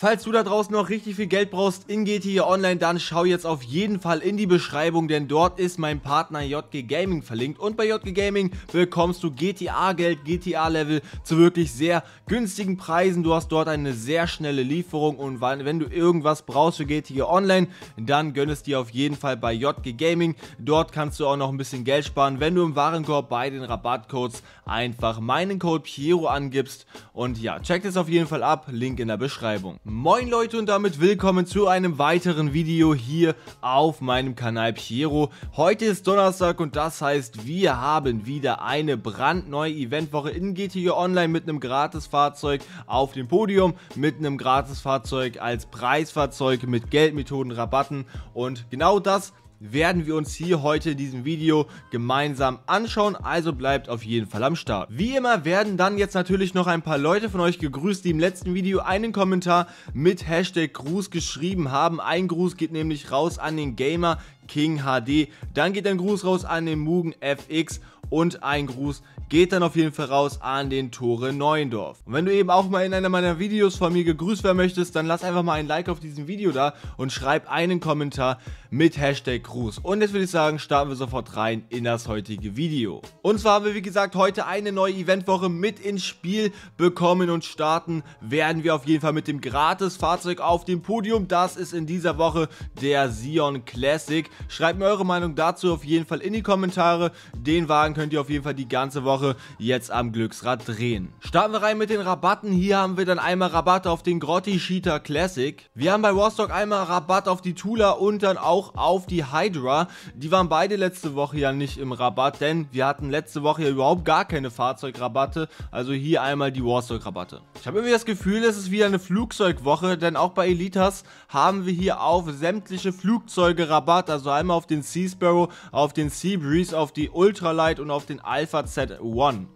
Falls du da draußen noch richtig viel Geld brauchst in GTA Online, dann schau jetzt auf jeden Fall in die Beschreibung, denn dort ist mein Partner JG Gaming verlinkt. Und bei JG Gaming bekommst du GTA-Geld, GTA-Level zu wirklich sehr günstigen Preisen. Du hast dort eine sehr schnelle Lieferung und wenn du irgendwas brauchst für GTA Online, dann gönn es dir auf jeden Fall bei JG Gaming. Dort kannst du auch noch ein bisschen Geld sparen, wenn du im Warenkorb bei den Rabattcodes einfach meinen Code Piero angibst. Und ja, check das auf jeden Fall ab, Link in der Beschreibung. Moin Leute und damit willkommen zu einem weiteren Video hier auf meinem Kanal Piero. Heute ist Donnerstag und das heißt, wir haben wieder eine brandneue Eventwoche in GTO Online mit einem Gratisfahrzeug auf dem Podium, mit einem Gratisfahrzeug als Preisfahrzeug, mit Geldmethoden, Rabatten und genau das werden wir uns hier heute in diesem Video gemeinsam anschauen, also bleibt auf jeden Fall am Start. Wie immer werden dann jetzt natürlich noch ein paar Leute von euch gegrüßt, die im letzten Video einen Kommentar mit Hashtag Gruß geschrieben haben. Ein Gruß geht nämlich raus an den Gamer King HD. Dann geht ein Gruß raus an den Mugen FX und ein Gruß geht dann auf jeden Fall raus an den Tore Neuendorf. Und wenn du eben auch mal in einer meiner Videos von mir gegrüßt werden möchtest, dann lass einfach mal ein Like auf diesem Video da und schreib einen Kommentar mit Hashtag Gruß. Und jetzt würde ich sagen, starten wir sofort rein in das heutige Video. Und zwar haben wir wie gesagt heute eine neue Eventwoche mit ins Spiel bekommen und starten werden wir auf jeden Fall mit dem Gratis-Fahrzeug auf dem Podium. Das ist in dieser Woche der Sion Classic. Schreibt mir eure Meinung dazu auf jeden Fall in die Kommentare. Den Wagen könnt ihr auf jeden Fall die ganze Woche jetzt am Glücksrad drehen. Starten wir rein mit den Rabatten. Hier haben wir dann einmal Rabatt auf den Grotti Cheater Classic. Wir haben bei Rostock einmal Rabatt auf die Tula und dann auch auf die Hydra. Die waren beide letzte Woche ja nicht im Rabatt, denn wir hatten letzte Woche ja überhaupt gar keine Fahrzeugrabatte. Also hier einmal die Rostock-Rabatte. Ich habe irgendwie das Gefühl, es ist wieder eine Flugzeugwoche, denn auch bei Elitas haben wir hier auf sämtliche Flugzeuge Rabatt, also also einmal auf den Sea Sparrow, auf den Sea Breeze, auf die Ultralight und auf den Alpha Z1.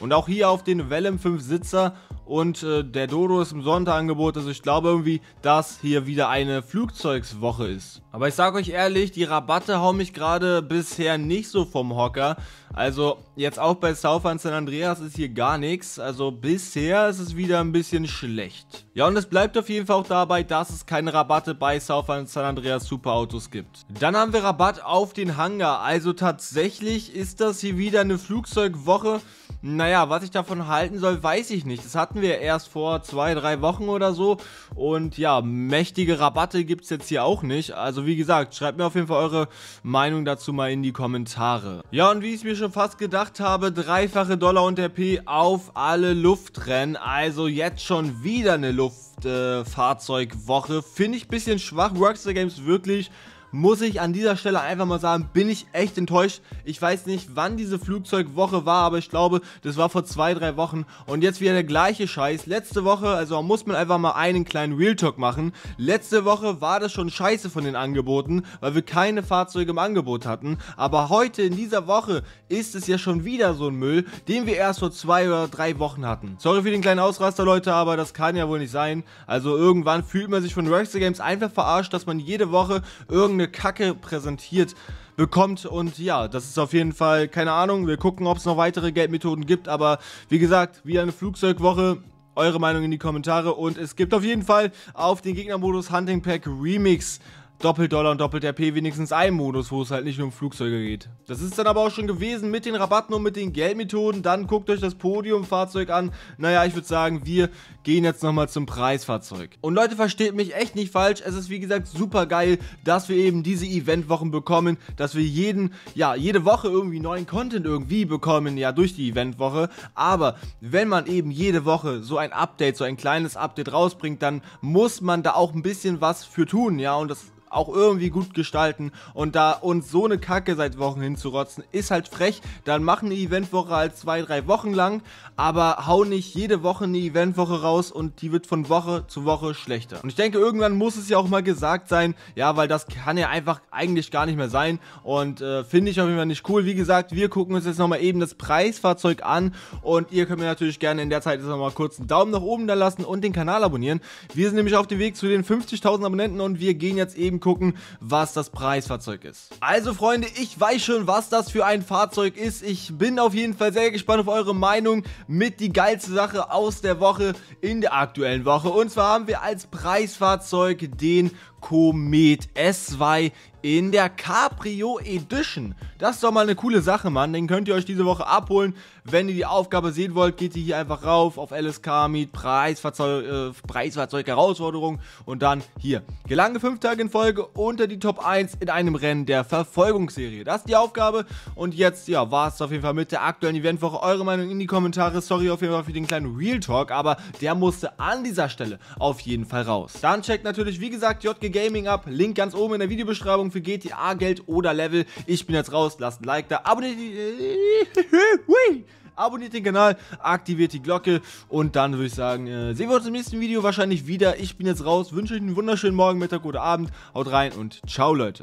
Und auch hier auf den Vellum 5 Sitzer und äh, der Dodo ist im Sonderangebot. Also ich glaube irgendwie, dass hier wieder eine Flugzeugswoche ist. Aber ich sage euch ehrlich, die Rabatte hauen mich gerade bisher nicht so vom Hocker. Also jetzt auch bei Southern San Andreas ist hier gar nichts. Also bisher ist es wieder ein bisschen schlecht. Ja und es bleibt auf jeden Fall auch dabei, dass es keine Rabatte bei Southern San Andreas Superautos gibt. Dann haben wir Rabatt auf den Hangar. Also tatsächlich ist das hier wieder eine Flugzeugwoche. Naja, was ich davon halten soll, weiß ich nicht. Das hatten wir erst vor zwei, drei Wochen oder so. Und ja, mächtige Rabatte gibt es jetzt hier auch nicht. Also wie gesagt, schreibt mir auf jeden Fall eure Meinung dazu mal in die Kommentare. Ja, und wie ich mir schon fast gedacht habe, dreifache Dollar und RP auf alle Luftrennen. Also jetzt schon wieder eine Luftfahrzeugwoche. Äh, Finde ich ein bisschen schwach. Rockstar Games wirklich muss ich an dieser Stelle einfach mal sagen, bin ich echt enttäuscht. Ich weiß nicht, wann diese Flugzeugwoche war, aber ich glaube, das war vor zwei, drei Wochen. Und jetzt wieder der gleiche Scheiß. Letzte Woche, also muss man einfach mal einen kleinen Real Talk machen. Letzte Woche war das schon scheiße von den Angeboten, weil wir keine Fahrzeuge im Angebot hatten. Aber heute, in dieser Woche, ist es ja schon wieder so ein Müll, den wir erst vor zwei oder drei Wochen hatten. Sorry für den kleinen Ausraster, Leute, aber das kann ja wohl nicht sein. Also irgendwann fühlt man sich von Rockstar Games einfach verarscht, dass man jede Woche irgendein irgendeine Kacke präsentiert bekommt. Und ja, das ist auf jeden Fall, keine Ahnung, wir gucken, ob es noch weitere Geldmethoden gibt. Aber wie gesagt, wie eine Flugzeugwoche eure Meinung in die Kommentare und es gibt auf jeden Fall auf den Gegnermodus Hunting Pack Remix Doppeldollar und Doppel-RP wenigstens ein Modus, wo es halt nicht nur um Flugzeuge geht. Das ist dann aber auch schon gewesen mit den Rabatten und mit den Geldmethoden. Dann guckt euch das Podiumfahrzeug an. Naja, ich würde sagen, wir gehen jetzt nochmal zum Preisfahrzeug. Und Leute, versteht mich echt nicht falsch. Es ist wie gesagt super geil, dass wir eben diese Eventwochen bekommen, dass wir jeden, ja, jede Woche irgendwie neuen Content irgendwie bekommen, ja, durch die Eventwoche. Aber wenn man eben jede Woche so ein Update, so ein kleines Update rausbringt, dann muss man da auch ein bisschen was für tun, ja, und das auch irgendwie gut gestalten und da uns so eine Kacke seit Wochen hinzurotzen, ist halt frech. Dann machen eine Eventwoche halt zwei, drei Wochen lang, aber hau nicht jede Woche eine Eventwoche raus und die wird von Woche zu Woche schlechter. Und ich denke, irgendwann muss es ja auch mal gesagt sein, ja, weil das kann ja einfach eigentlich gar nicht mehr sein und äh, finde ich auf jeden Fall nicht cool. Wie gesagt, wir gucken uns jetzt nochmal eben das Preisfahrzeug an und ihr könnt mir natürlich gerne in der Zeit jetzt nochmal kurz einen Daumen nach oben da lassen und den Kanal abonnieren. Wir sind nämlich auf dem Weg zu den 50.000 Abonnenten und wir gehen jetzt eben eben gucken, was das Preisfahrzeug ist. Also Freunde, ich weiß schon, was das für ein Fahrzeug ist. Ich bin auf jeden Fall sehr gespannt auf eure Meinung mit die geilste Sache aus der Woche in der aktuellen Woche. Und zwar haben wir als Preisfahrzeug den Komet S2 in der Caprio Edition. Das ist doch mal eine coole Sache, Mann. Den könnt ihr euch diese Woche abholen. Wenn ihr die Aufgabe sehen wollt, geht ihr hier einfach rauf auf LSK Meet Preisfahrzeug, äh, Preisfahrzeug Herausforderung und dann hier. Gelange fünf Tage in Folge unter die Top 1 in einem Rennen der Verfolgungsserie. Das ist die Aufgabe und jetzt, ja, war es auf jeden Fall mit der aktuellen Eventwoche. Eure Meinung in die Kommentare. Sorry auf jeden Fall für den kleinen Real Talk, aber der musste an dieser Stelle auf jeden Fall raus. Dann checkt natürlich, wie gesagt, JGG Gaming ab. Link ganz oben in der Videobeschreibung für GTA, Geld oder Level. Ich bin jetzt raus, lasst ein Like da, abonniert, äh, abonniert den Kanal, aktiviert die Glocke und dann würde ich sagen, äh, sehen wir uns im nächsten Video wahrscheinlich wieder. Ich bin jetzt raus, wünsche euch einen wunderschönen Morgen, Mittag oder Abend. Haut rein und ciao Leute.